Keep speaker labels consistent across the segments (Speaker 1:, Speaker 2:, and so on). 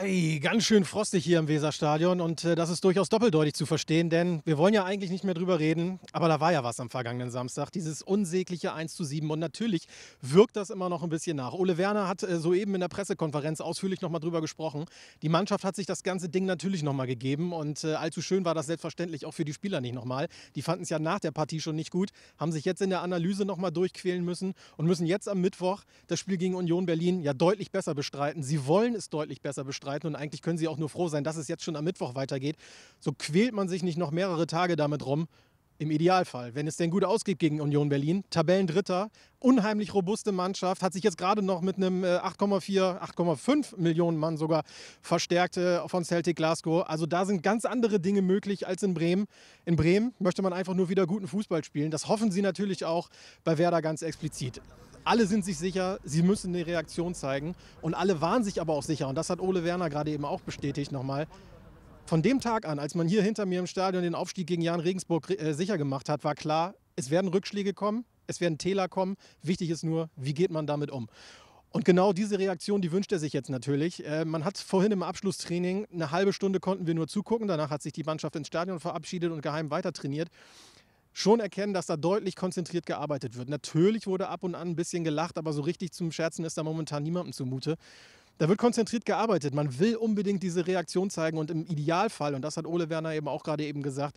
Speaker 1: Hey, ganz schön frostig hier im Weserstadion und äh, das ist durchaus doppeldeutig zu verstehen, denn wir wollen ja eigentlich nicht mehr drüber reden, aber da war ja was am vergangenen Samstag, dieses unsägliche 1 zu 7 und natürlich wirkt das immer noch ein bisschen nach. Ole Werner hat äh, soeben in der Pressekonferenz ausführlich nochmal drüber gesprochen. Die Mannschaft hat sich das ganze Ding natürlich nochmal gegeben und äh, allzu schön war das selbstverständlich auch für die Spieler nicht nochmal. Die fanden es ja nach der Partie schon nicht gut, haben sich jetzt in der Analyse nochmal durchquälen müssen und müssen jetzt am Mittwoch das Spiel gegen Union Berlin ja deutlich besser bestreiten. Sie wollen es deutlich besser bestreiten bestreiten und eigentlich können sie auch nur froh sein, dass es jetzt schon am Mittwoch weitergeht. So quält man sich nicht noch mehrere Tage damit rum im Idealfall, wenn es denn gut ausgeht gegen Union Berlin. Tabellendritter, unheimlich robuste Mannschaft, hat sich jetzt gerade noch mit einem 8,4, äh, 8,5 Millionen Mann sogar verstärkt äh, von Celtic Glasgow. Also da sind ganz andere Dinge möglich als in Bremen. In Bremen möchte man einfach nur wieder guten Fußball spielen. Das hoffen sie natürlich auch bei Werder ganz explizit. Alle sind sich sicher, sie müssen eine Reaktion zeigen. Und alle waren sich aber auch sicher. Und das hat Ole Werner gerade eben auch bestätigt nochmal von dem Tag an, als man hier hinter mir im Stadion den Aufstieg gegen Jan Regensburg äh, sicher gemacht hat, war klar, es werden Rückschläge kommen, es werden Täler kommen. Wichtig ist nur, wie geht man damit um? Und genau diese Reaktion, die wünscht er sich jetzt natürlich. Äh, man hat vorhin im Abschlusstraining, eine halbe Stunde konnten wir nur zugucken, danach hat sich die Mannschaft ins Stadion verabschiedet und geheim weiter trainiert. Schon erkennen, dass da deutlich konzentriert gearbeitet wird. Natürlich wurde ab und an ein bisschen gelacht, aber so richtig zum Scherzen ist da momentan niemandem zumute. Da wird konzentriert gearbeitet. Man will unbedingt diese Reaktion zeigen und im Idealfall, und das hat Ole Werner eben auch gerade eben gesagt,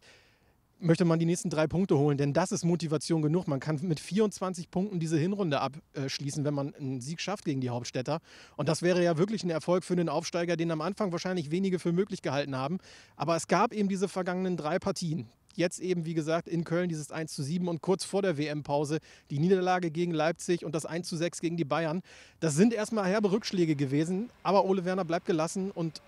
Speaker 1: möchte man die nächsten drei Punkte holen, denn das ist Motivation genug. Man kann mit 24 Punkten diese Hinrunde abschließen, wenn man einen Sieg schafft gegen die Hauptstädter. Und das wäre ja wirklich ein Erfolg für den Aufsteiger, den am Anfang wahrscheinlich wenige für möglich gehalten haben. Aber es gab eben diese vergangenen drei Partien. Jetzt eben, wie gesagt, in Köln dieses 1 zu 7 und kurz vor der WM-Pause die Niederlage gegen Leipzig und das 1 zu 6 gegen die Bayern. Das sind erstmal herbe Rückschläge gewesen, aber Ole Werner bleibt gelassen und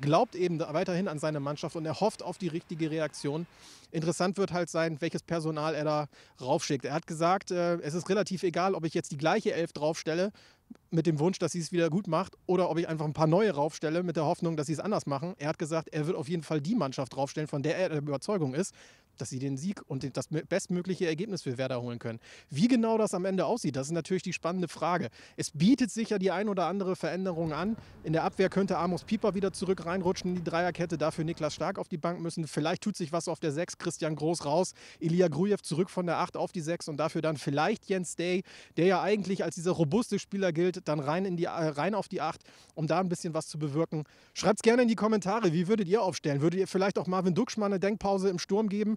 Speaker 1: glaubt eben weiterhin an seine Mannschaft und er hofft auf die richtige Reaktion. Interessant wird halt sein, welches Personal er da raufschickt. Er hat gesagt, äh, es ist relativ egal, ob ich jetzt die gleiche Elf draufstelle, mit dem Wunsch, dass sie es wieder gut macht, oder ob ich einfach ein paar neue raufstelle, mit der Hoffnung, dass sie es anders machen. Er hat gesagt, er wird auf jeden Fall die Mannschaft draufstellen, von der er der Überzeugung ist dass sie den Sieg und das bestmögliche Ergebnis für Werder holen können. Wie genau das am Ende aussieht, das ist natürlich die spannende Frage. Es bietet sich ja die ein oder andere Veränderung an. In der Abwehr könnte Amos Pieper wieder zurück reinrutschen in die Dreierkette, dafür Niklas Stark auf die Bank müssen. Vielleicht tut sich was auf der 6, Christian Groß raus, Ilya Grujew zurück von der 8 auf die 6 und dafür dann vielleicht Jens Day, der ja eigentlich als dieser robuste Spieler gilt, dann rein, in die, äh, rein auf die 8, um da ein bisschen was zu bewirken. Schreibt es gerne in die Kommentare, wie würdet ihr aufstellen? Würdet ihr vielleicht auch Marvin Duxch mal eine Denkpause im Sturm geben?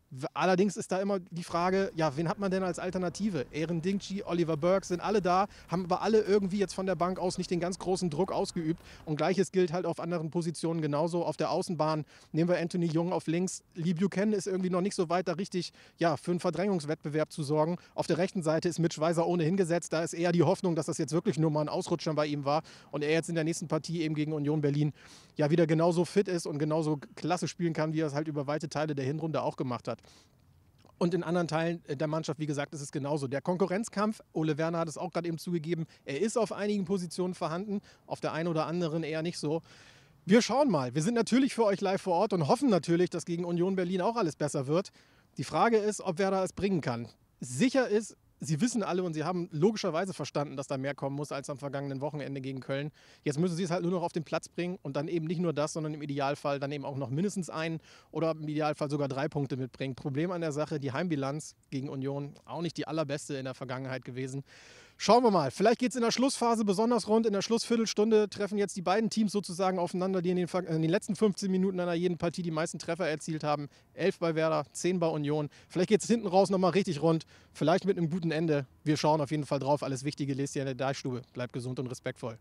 Speaker 1: Allerdings ist da immer die Frage, ja, wen hat man denn als Alternative? Aaron Dingchi, Oliver Burke sind alle da, haben aber alle irgendwie jetzt von der Bank aus nicht den ganz großen Druck ausgeübt. Und gleiches gilt halt auf anderen Positionen genauso. Auf der Außenbahn nehmen wir Anthony Jung auf links. Lee Buchanan ist irgendwie noch nicht so weit, da richtig ja, für einen Verdrängungswettbewerb zu sorgen. Auf der rechten Seite ist Mitch Weiser ohnehin gesetzt. Da ist eher die Hoffnung, dass das jetzt wirklich nur mal ein Ausrutscher bei ihm war und er jetzt in der nächsten Partie eben gegen Union Berlin ja wieder genauso fit ist und genauso klasse spielen kann, wie er es halt über weite Teile der Hinrunde auch gemacht hat. Und in anderen Teilen äh, der Mannschaft, wie gesagt, ist es genauso. Der Konkurrenzkampf, Ole Werner hat es auch gerade eben zugegeben, er ist auf einigen Positionen vorhanden, auf der einen oder anderen eher nicht so. Wir schauen mal. Wir sind natürlich für euch live vor Ort und hoffen natürlich, dass gegen Union Berlin auch alles besser wird. Die Frage ist, ob Werder es bringen kann. Sicher ist, sie wissen alle und sie haben logischerweise verstanden, dass da mehr kommen muss als am vergangenen Wochenende gegen Köln. Jetzt müssen sie es halt nur noch auf den Platz bringen und dann eben nicht nur das, sondern im Idealfall dann eben auch noch mindestens einen oder im Idealfall sogar drei Punkte mitbringen. Problem an der Sache, die Heimbilanz gegen Union auch nicht die allerbeste in der Vergangenheit gewesen. Schauen wir mal. Vielleicht geht es in der Schlussphase besonders rund. In der Schlussviertelstunde treffen jetzt die beiden Teams sozusagen aufeinander, die in den, äh, in den, letzten 15 Minuten einer jeden Partie die meisten Treffer erzielt haben. Elf bei Werder, zehn bei Union. Vielleicht geht es hinten raus nochmal richtig rund. Vielleicht mit einem guten Ende. Wir schauen auf jeden Fall drauf. Alles Wichtige lest ihr in der Deichstube. Bleibt gesund und respektvoll.